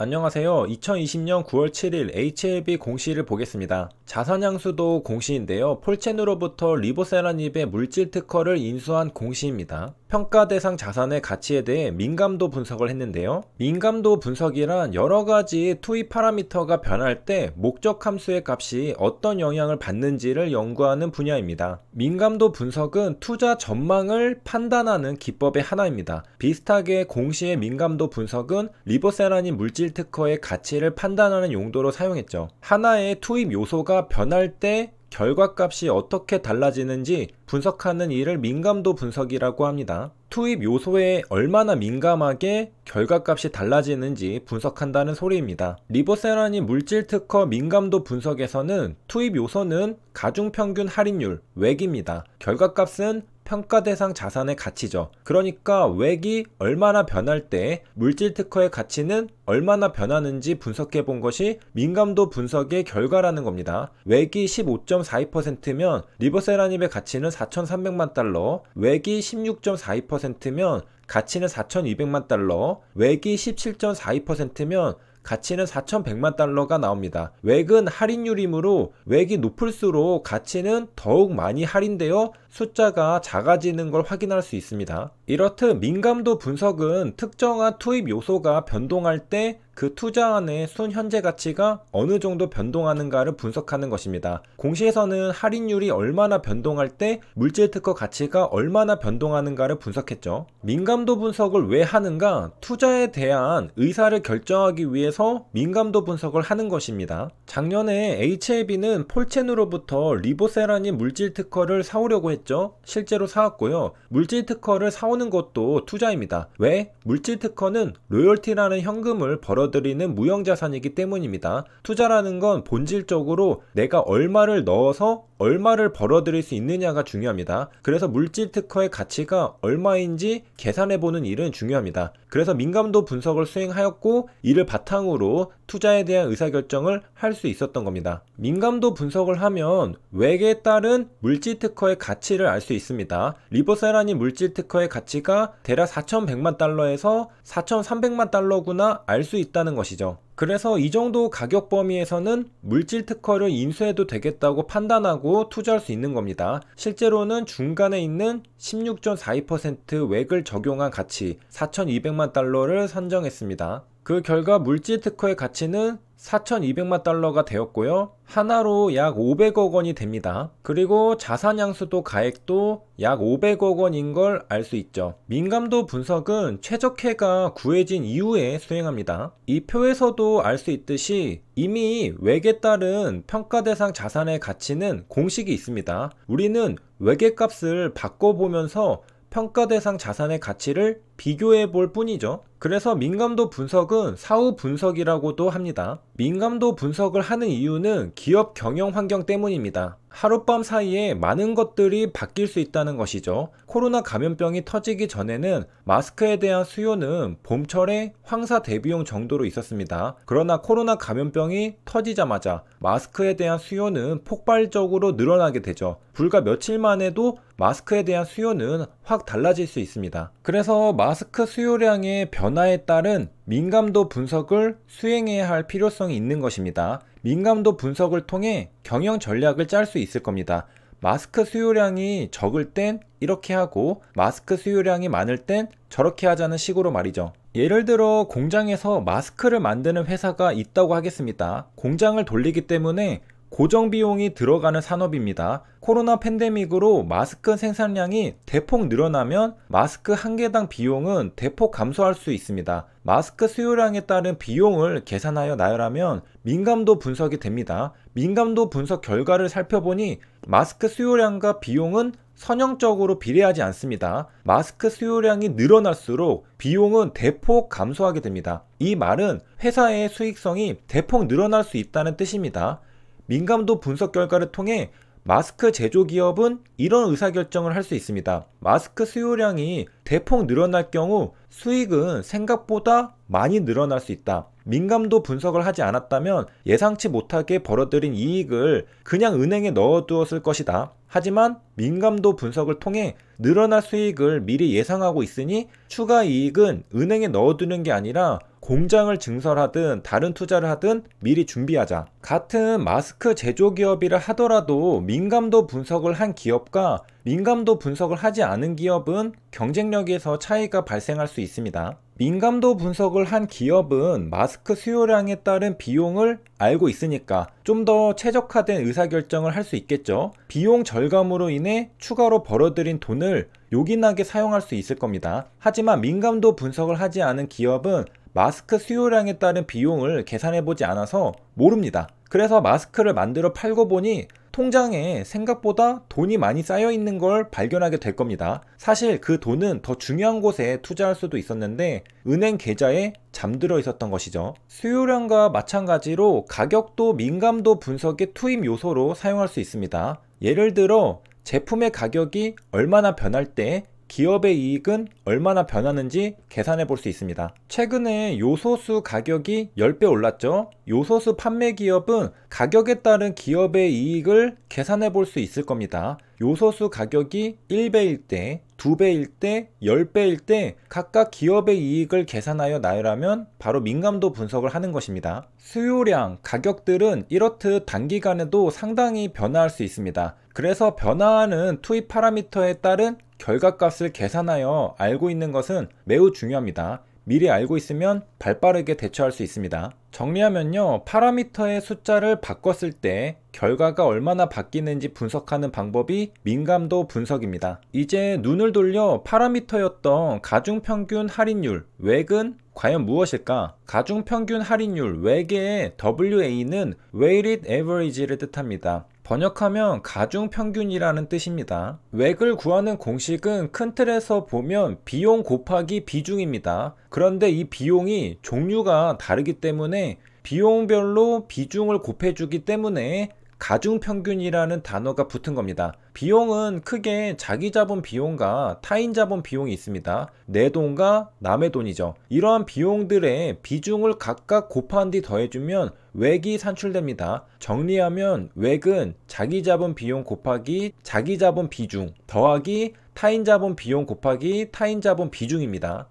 안녕하세요. 2020년 9월 7일 HLB 공시를 보겠습니다. 자산향수도 공시인데요. 폴첸으로부터 리보세라닙의 물질 특허를 인수한 공시입니다. 평가 대상 자산의 가치에 대해 민감도 분석을 했는데요. 민감도 분석이란 여러 가지 투입 파라미터가 변할 때 목적 함수의 값이 어떤 영향을 받는지를 연구하는 분야입니다. 민감도 분석은 투자 전망을 판단하는 기법의 하나입니다. 비슷하게 공시의 민감도 분석은 리보세라닌 물질 특허의 가치를 판단하는 용도로 사용했죠. 하나의 투입 요소가 변할 때 결과값이 어떻게 달라지는지 분석하는 일을 민감도 분석이라고 합니다. 투입 요소에 얼마나 민감하게 결과값이 달라지는지 분석한다는 소리입니다. 리보세라닌 물질 특허 민감도 분석에서는 투입 요소는 가중평균 할인율, 외입니다 결과값은 평가 대상 자산의 가치죠. 그러니까 외기 얼마나 변할 때 물질 특허의 가치는 얼마나 변하는지 분석해 본 것이 민감도 분석의 결과라는 겁니다. 외기 15.42%면 리버세라닙의 가치는 4,300만 달러, 외기 16.42%면 가치는 4,200만 달러, 외기 17.42%면 가치는 4,100만 달러가 나옵니다. 웩은 할인율이므로 웩이 높을수록 가치는 더욱 많이 할인되어 숫자가 작아지는 걸 확인할 수 있습니다. 이렇듯 민감도 분석은 특정한 투입 요소가 변동할 때그 투자안의 순 현재 가치가 어느 정도 변동하는가를 분석하는 것입니다. 공시에서는 할인율이 얼마나 변동할 때 물질 특허 가치가 얼마나 변동하는가를 분석했죠. 민감도 분석을 왜 하는가? 투자에 대한 의사를 결정하기 위해서 민감도 분석을 하는 것입니다. 작년에 HAB는 폴첸으로부터 리보세라닌 물질 특허를 사오려고 했죠. 실제로 사왔고요. 물질 특허를 사오는 것도 투자입니다. 왜? 물질 특허는 로열티라는 현금을 벌어 보여드리는 무형자산이기 때문입니다. 투자라는 건 본질적으로 내가 얼마를 넣어서 얼마를 벌어들일 수 있느냐가 중요합니다. 그래서 물질 특허의 가치가 얼마인지 계산해보는 일은 중요합니다. 그래서 민감도 분석을 수행하였고 이를 바탕으로 투자에 대한 의사결정을 할 수 있었던 겁니다. 민감도 분석을 하면 외계에 따른 물질 특허의 가치를 알 수 있습니다. 리버세라니 물질 특허의 가치가 대략 4,100만 달러에서 4,300만 달러구나 알 수 있다. 했다는 것이죠. 그래서 이 정도 가격 범위에서는 물질 특허를 인수해도 되겠다고 판단하고 투자할 수 있는 겁니다. 실제로는 중간에 있는 16.42% 웩을 적용한 가치 4,200만 달러를 선정했습니다. 그 결과 물질 특허의 가치는 4,200만 달러가 되었고요. 하나로 약 500억 원이 됩니다. 그리고 자산양수도 가액도 약 500억 원인 걸 알 수 있죠. 민감도 분석은 최적해가 구해진 이후에 수행합니다. 이 표에서도 알 수 있듯이 이미 외계 따른 평가 대상 자산의 가치는 공식이 있습니다. 우리는 외계 값을 바꿔보면서 평가 대상 자산의 가치를 비교해 볼 뿐이죠. 그래서 민감도 분석은 사후 분석이라고도 합니다. 민감도 분석을 하는 이유는 기업 경영 환경 때문입니다. 하룻밤 사이에 많은 것들이 바뀔 수 있다는 것이죠. 코로나 감염병이 터지기 전에는 마스크에 대한 수요는 봄철에 황사 대비용 정도로 있었습니다. 그러나 코로나 감염병이 터지자마자 마스크에 대한 수요는 폭발적으로 늘어나게 되죠. 불과 며칠만 에도 마스크에 대한 수요는 확 달라질 수 있습니다. 그래서 마 마스크 수요량의 변화에 따른 민감도 분석을 수행해야 할 필요성이 있는 것입니다. 민감도 분석을 통해 경영 전략을 짤 수 있을 겁니다. 마스크 수요량이 적을 땐 이렇게 하고 마스크 수요량이 많을 땐 저렇게 하자는 식으로 말이죠. 예를 들어 공장에서 마스크를 만드는 회사가 있다고 하겠습니다. 공장을 돌리기 때문에 고정 비용이 들어가는 산업입니다. 코로나 팬데믹으로 마스크 생산량이 대폭 늘어나면 마스크 한 개당 비용은 대폭 감소할 수 있습니다. 마스크 수요량에 따른 비용을 계산하여 나열하면 민감도 분석이 됩니다. 민감도 분석 결과를 살펴보니 마스크 수요량과 비용은 선형적으로 비례하지 않습니다. 마스크 수요량이 늘어날수록 비용은 대폭 감소하게 됩니다. 이 말은 회사의 수익성이 대폭 늘어날 수 있다는 뜻입니다. 민감도 분석 결과를 통해 마스크 제조 기업은 이런 의사결정을 할 수 있습니다. 마스크 수요량이 대폭 늘어날 경우 수익은 생각보다 많이 늘어날 수 있다. 민감도 분석을 하지 않았다면 예상치 못하게 벌어들인 이익을 그냥 은행에 넣어두었을 것이다. 하지만 민감도 분석을 통해 늘어날 수익을 미리 예상하고 있으니 추가 이익은 은행에 넣어두는 게 아니라 공장을 증설하든 다른 투자를 하든 미리 준비하자. 같은 마스크 제조 기업이라 하더라도 민감도 분석을 한 기업과 민감도 분석을 하지 않은 기업은 경쟁력에서 차이가 발생할 수 있습니다. 민감도 분석을 한 기업은 마스크 수요량에 따른 비용을 알고 있으니까 좀 더 최적화된 의사결정을 할 수 있겠죠. 비용 절감으로 인해 추가로 벌어들인 돈을 요긴하게 사용할 수 있을 겁니다. 하지만 민감도 분석을 하지 않은 기업은 마스크 수요량에 따른 비용을 계산해 보지 않아서 모릅니다. 그래서 마스크를 만들어 팔고 보니 통장에 생각보다 돈이 많이 쌓여 있는 걸 발견하게 될 겁니다. 사실 그 돈은 더 중요한 곳에 투자할 수도 있었는데 은행 계좌에 잠들어 있었던 것이죠. 수요량과 마찬가지로 가격도 민감도 분석의 투입 요소로 사용할 수 있습니다. 예를 들어 제품의 가격이 얼마나 변할 때 기업의 이익은 얼마나 변하는지 계산해 볼 수 있습니다. 최근에 요소수 가격이 10배 올랐죠? 요소수 판매 기업은 가격에 따른 기업의 이익을 계산해 볼 수 있을 겁니다. 요소수 가격이 1배일 때, 2배일 때, 10배일 때 각각 기업의 이익을 계산하여 나열하면 바로 민감도 분석을 하는 것입니다. 수요량, 가격들은 이렇듯 단기간에도 상당히 변화할 수 있습니다. 그래서 변화하는 투입 파라미터에 따른 결과값을 계산하여 알고 있는 것은 매우 중요합니다. 미리 알고 있으면 발빠르게 대처할 수 있습니다. 정리하면요. 파라미터의 숫자를 바꿨을 때 결과가 얼마나 바뀌는지 분석하는 방법이 민감도 분석입니다. 이제 눈을 돌려 파라미터였던 가중평균 할인율, 외근, 과연 무엇일까? 가중평균 할인율, 외계의 WA는 Weighted Average를 뜻합니다. 번역하면 가중평균이라는 뜻입니다. 획을 구하는 공식은 큰 틀에서 보면 비용 곱하기 비중입니다. 그런데 이 비용이 종류가 다르기 때문에 비용별로 비중을 곱해주기 때문에 가중평균이라는 단어가 붙은 겁니다. 비용은 크게 자기 자본 비용과 타인 자본 비용이 있습니다. 내 돈과 남의 돈이죠. 이러한 비용들의 비중을 각각 곱한 뒤 더해주면 외이 산출됩니다. 정리하면 외은 자기 자본 비용 곱하기 자기 자본 비중 더하기 타인 자본 비용 곱하기 타인 자본 비중입니다.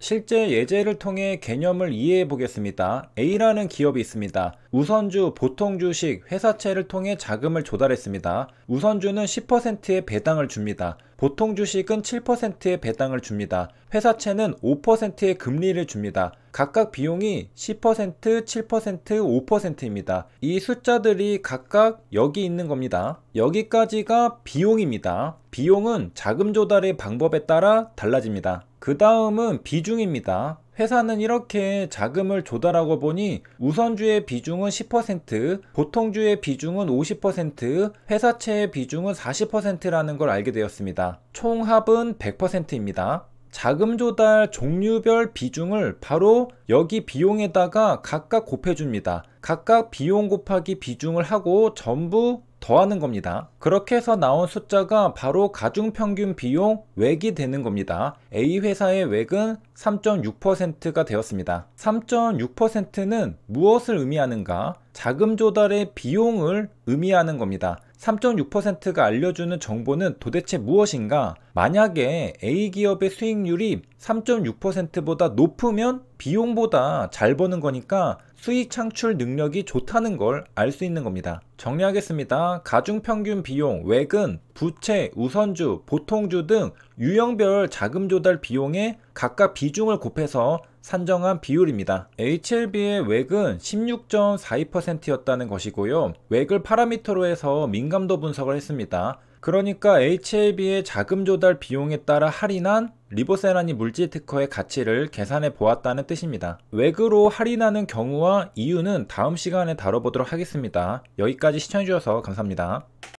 실제 예제를 통해 개념을 이해해 보겠습니다. A라는 기업이 있습니다. 우선주, 보통주식, 회사채를 통해 자금을 조달했습니다. 우선주는 10%의 배당을 줍니다. 보통 주식은 7%의 배당을 줍니다. 회사채는 5%의 금리를 줍니다. 각각 비용이 10%, 7%, 5%입니다. 이 숫자들이 각각 여기 있는 겁니다. 여기까지가 비용입니다. 비용은 자금 조달의 방법에 따라 달라집니다. 그 다음은 비중입니다. 회사는 이렇게 자금을 조달하고 보니 우선주의 비중은 10%, 보통주의 비중은 50%, 회사채의 비중은 40%라는 걸 알게 되었습니다. 총 합은 100%입니다. 자금 조달 종류별 비중을 바로 여기 비용에다가 각각 곱해줍니다. 각각 비용 곱하기 비중을 하고 전부 더하는 겁니다. 그렇게 해서 나온 숫자가 바로 가중평균 비용 외기 되는 겁니다. A 회사의 외은 3.6%가 되었습니다. 3.6%는 무엇을 의미하는가? 자금 조달의 비용을 의미하는 겁니다. 3.6%가 알려주는 정보는 도대체 무엇인가? 만약에 A기업의 수익률이 3.6%보다 높으면 비용보다 잘 버는 거니까 수익 창출 능력이 좋다는 걸 알 수 있는 겁니다. 정리하겠습니다. 가중평균 비용, 외근, 부채, 우선주, 보통주 등 유형별 자금 조달 비용에 각각 비중을 곱해서 산정한 비율입니다. HLB의 웩은 16.42%였다는 것이고요. 웩을 파라미터로 해서 민감도 분석을 했습니다. 그러니까 HLB의 자금 조달 비용에 따라 할인한 리보세란이 물질 특허의 가치를 계산해 보았다는 뜻입니다. 외그로 할인하는 경우와 이유는 다음 시간에 다뤄보도록 하겠습니다. 여기까지 시청해주셔서 감사합니다.